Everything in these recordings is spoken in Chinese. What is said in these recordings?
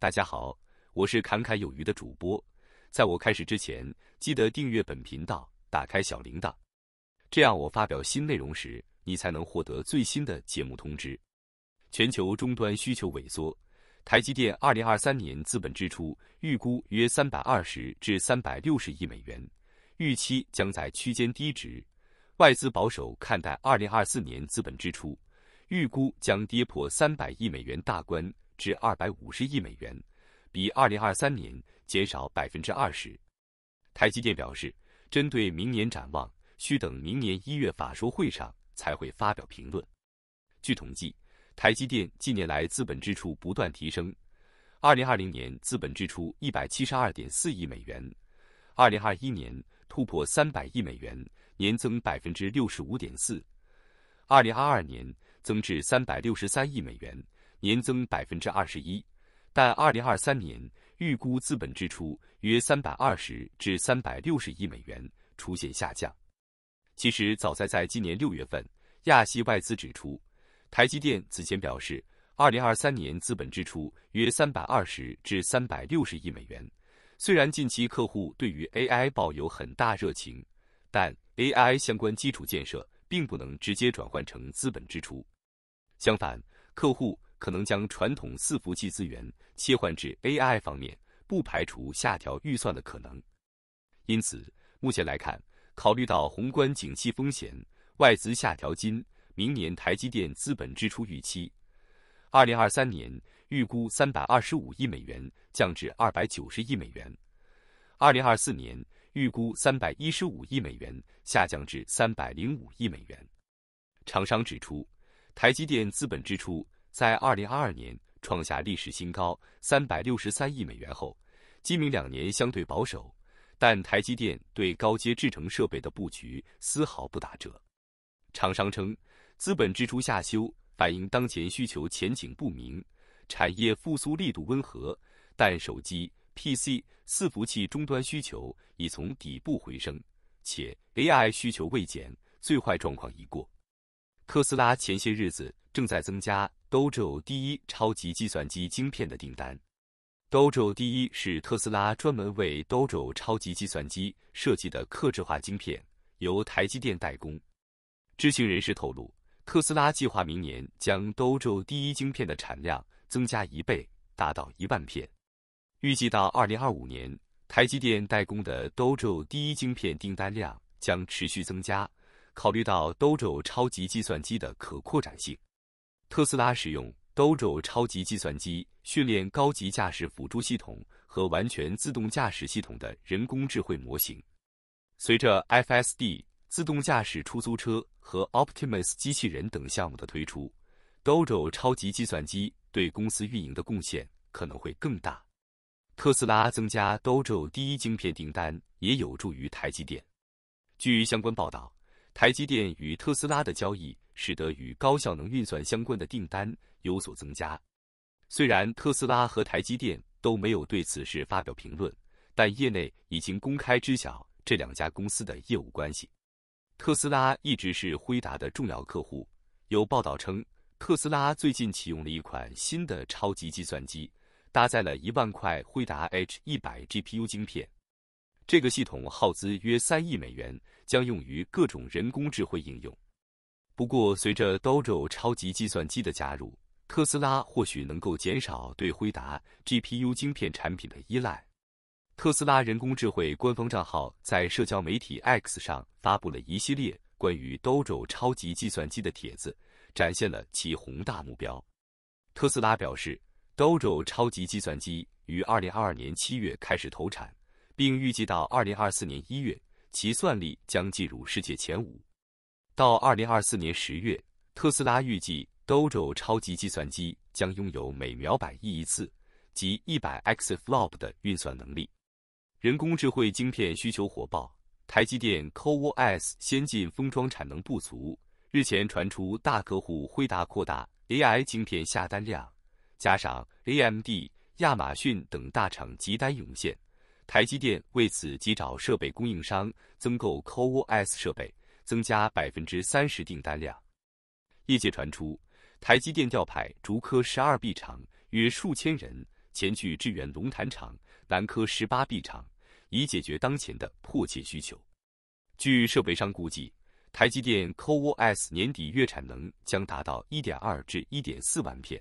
大家好，我是侃侃有余的主播。在我开始之前，记得订阅本频道，打开小铃铛，这样我发表新内容时，你才能获得最新的节目通知。全球终端需求萎缩，台积电二零二三年资本支出预估约三百二十至三百六十亿美元，预期将在区间低值。外资保守看待二零二四年资本支出，预估将跌破三百亿美元大关。至二百五十亿美元，比二零二三年减少百分之二十。台积电表示，针对明年展望，需等明年一月法说会上才会发表评论。据统计，台积电近年来资本支出不断提升。二零二零年资本支出一百七十二点四亿美元，二零二一年突破三百亿美元，年增百分之六十五点四，二零二二年增至三百六十三亿美元。年增百分之二十一，但二零二三年预估资本支出约三百二十至三百六十亿美元出现下降。其实，早在在今年六月份，亚细外资指出，台积电此前表示，二零二三年资本支出约三百二十至三百六十亿美元。虽然近期客户对于 AI 抱有很大热情，但 AI 相关基础建设并不能直接转换成资本支出。相反，客户。可能将传统伺服器资源切换至 AI 方面，不排除下调预算的可能。因此，目前来看，考虑到宏观景气风险、外资下调金，明年台积电资本支出预期，2023年预估325亿美元降至290亿美元，2024年预估315亿美元下降至305亿美元。厂商指出，台积电资本支出。在二零二二年创下历史新高三百六十三亿美元后，今明两年相对保守，但台积电对高阶制程设备的布局丝毫不打折。厂商称，资本支出下修反映当前需求前景不明，产业复苏力度温和，但手机、PC、伺服器终端需求已从底部回升，且 AI 需求未减，最坏状况已过。特斯拉前些日子正在增加。Dojo 第一超级计算机晶片的订单。Dojo 第一是特斯拉专门为 Dojo 超级计算机设计的克制化晶片，由台积电代工。知情人士透露，特斯拉计划明年将 Dojo 第一晶片的产量增加一倍，达到一万片。预计到2025年，台积电代工的 Dojo 第一晶片订单量将持续增加。考虑到 Dojo 超级计算机的可扩展性。特斯拉使用 Dojo 超级计算机训练高级驾驶辅助系统和完全自动驾驶系统的人工智慧模型。随着 FSD 自动驾驶出租车和 Optimus 机器人等项目的推出，Dojo 超级计算机对公司运营的贡献可能会更大。特斯拉增加 Dojo 第一晶片订单也有助于台积电。据相关报道，台积电与特斯拉的交易。使得与高效能运算相关的订单有所增加。虽然特斯拉和台积电都没有对此事发表评论，但业内已经公开知晓这两家公司的业务关系。特斯拉一直是辉达的重要客户。有报道称，特斯拉最近启用了一款新的超级计算机，搭载了一万块辉达 H100 GPU 晶片。这个系统耗资约三亿美元，将用于各种人工智慧应用。不过，随着 Dojo 超级计算机的加入，特斯拉或许能够减少对辉达 GPU 芯片产品的依赖。特斯拉人工智能官方账号在社交媒体 X 上发布了一系列关于 Dojo 超级计算机的帖子，展现了其宏大目标。特斯拉表示，Dojo 超级计算机于2022年7月开始投产，并预计到2024年1月，其算力将进入世界前五。到二零二四年十月，特斯拉预计 Dojo 超级计算机将拥有每秒百亿亿次，即一百 exaflop 的运算能力。人工智慧晶片需求火爆，台积电 CoWoS 先进封装产能不足。日前传出大客户辉达扩大 AI 晶片下单量，加上 AMD、亚马逊等大厂急单涌现，台积电为此急找设备供应商增购 CoWoS 设备。增加百分之三十订单量。业界传出，台积电调派竹科十二 B 厂约数千人前去支援龙潭厂南科十八 B 厂，以解决当前的迫切需求。据设备商估计，台积电 CoWoS 年底月产能将达到一点二至一点四万片，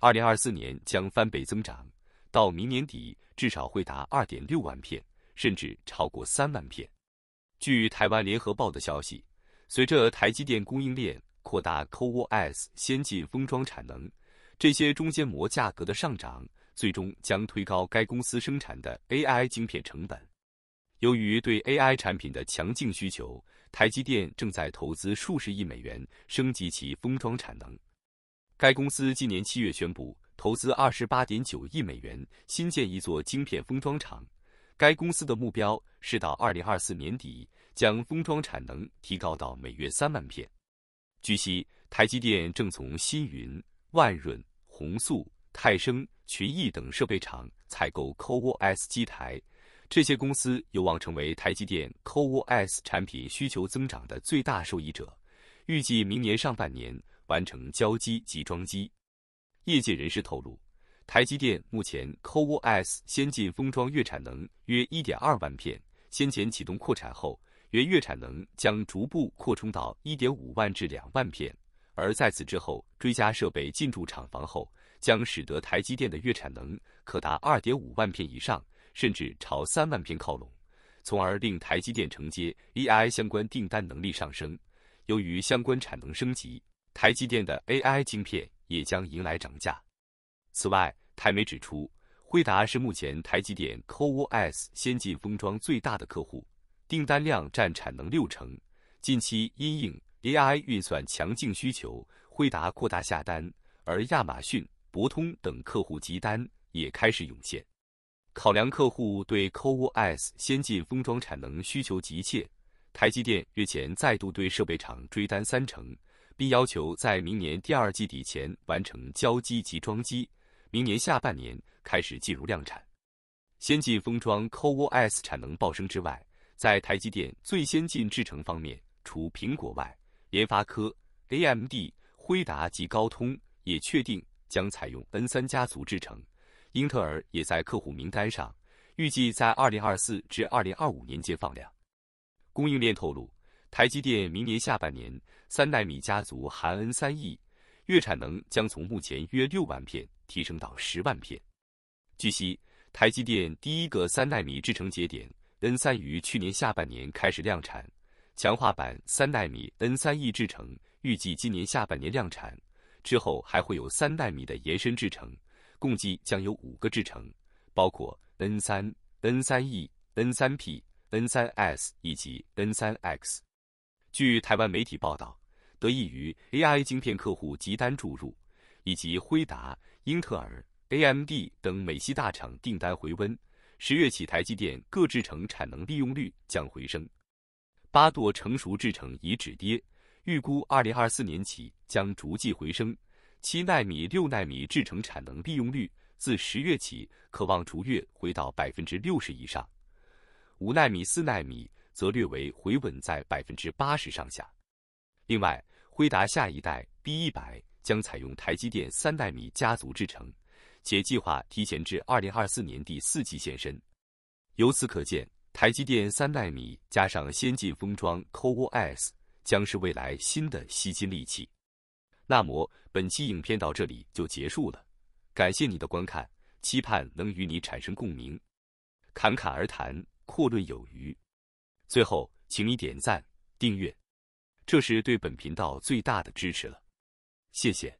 二零二四年将翻倍增长，到明年底至少会达二点六万片，甚至超过三万片。据台湾联合报的消息，随着台积电供应链扩大 CoWoS 先进封装产能，这些中间膜价格的上涨，最终将推高该公司生产的 AI 芯片成本。由于对 AI 产品的强劲需求，台积电正在投资数十亿美元升级其封装产能。该公司今年七月宣布，投资28.9亿美元新建一座晶片封装厂。该公司的目标是到二零二四年底将封装产能提高到每月三万片。据悉，台积电正从新云、万润、宏素、泰升、群益等设备厂采购 CoWoS 机台，这些公司有望成为台积电 CoWoS 产品需求增长的最大受益者。预计明年上半年完成交机及装机。业界人士透露。台积电目前 CoWoS 先进封装月产能约一点二万片，先前启动扩产后，原月产能将逐步扩充到一点五万至两万片。而在此之后追加设备进驻厂房后，将使得台积电的月产能可达二点五万片以上，甚至朝三万片靠拢，从而令台积电承接 AI 相关订单能力上升。由于相关产能升级，台积电的 AI 晶片也将迎来涨价。此外，台媒指出，惠达是目前台积电 CoWoS 先进封装最大的客户，订单量占产能六成。近期因应 AI 运算强劲需求，惠达扩大下单，而亚马逊、博通等客户急单也开始涌现。考量客户对 CoWoS 先进封装产能需求急切，台积电日前再度对设备厂追单三成，并要求在明年第二季底前完成交机及装机。明年下半年开始进入量产，先进封装 CoWoS 产能暴升之外，在台积电最先进制程方面，除苹果外，联发科、AMD、辉达及高通也确定将采用 N 三家族制程，英特尔也在客户名单上，预计在二零二四至二零二五年间放量。供应链透露，台积电明年下半年三纳米家族含 N 三 E 月产能将从目前约六万片。提升到十万片。据悉，台积电第一个三纳米制程节点 N 三于去年下半年开始量产，强化版三纳米 N 三 E 制程预计今年下半年量产，之后还会有三纳米的延伸制程，共计将有五个制程，包括 N 三、N 三 E、N 三 P、N 三 S 以及 N 三 X。据台湾媒体报道，得益于 AI 晶片客户集单注入，以及辉达。英特尔、AMD 等美系大厂订单回温，十月起台积电各制成产能利用率将回升。八度成熟制成已止跌，预估二零二四年起将逐季回升。七纳米、六纳米制成产能利用率自十月起可望逐月回到百分之六十以上。五纳米、四纳米则略为回稳在百分之八十上下。另外，辉达下一代 B 一百。将采用台积电三纳米家族制程，且计划提前至二零二四年第四季现身。由此可见，台积电三纳米加上先进封装 CoWoS 将是未来新的吸金利器。那么本期影片到这里就结束了，感谢你的观看，期盼能与你产生共鸣。侃侃而谈，阔论有余。最后，请你点赞、订阅，这是对本频道最大的支持了。谢谢。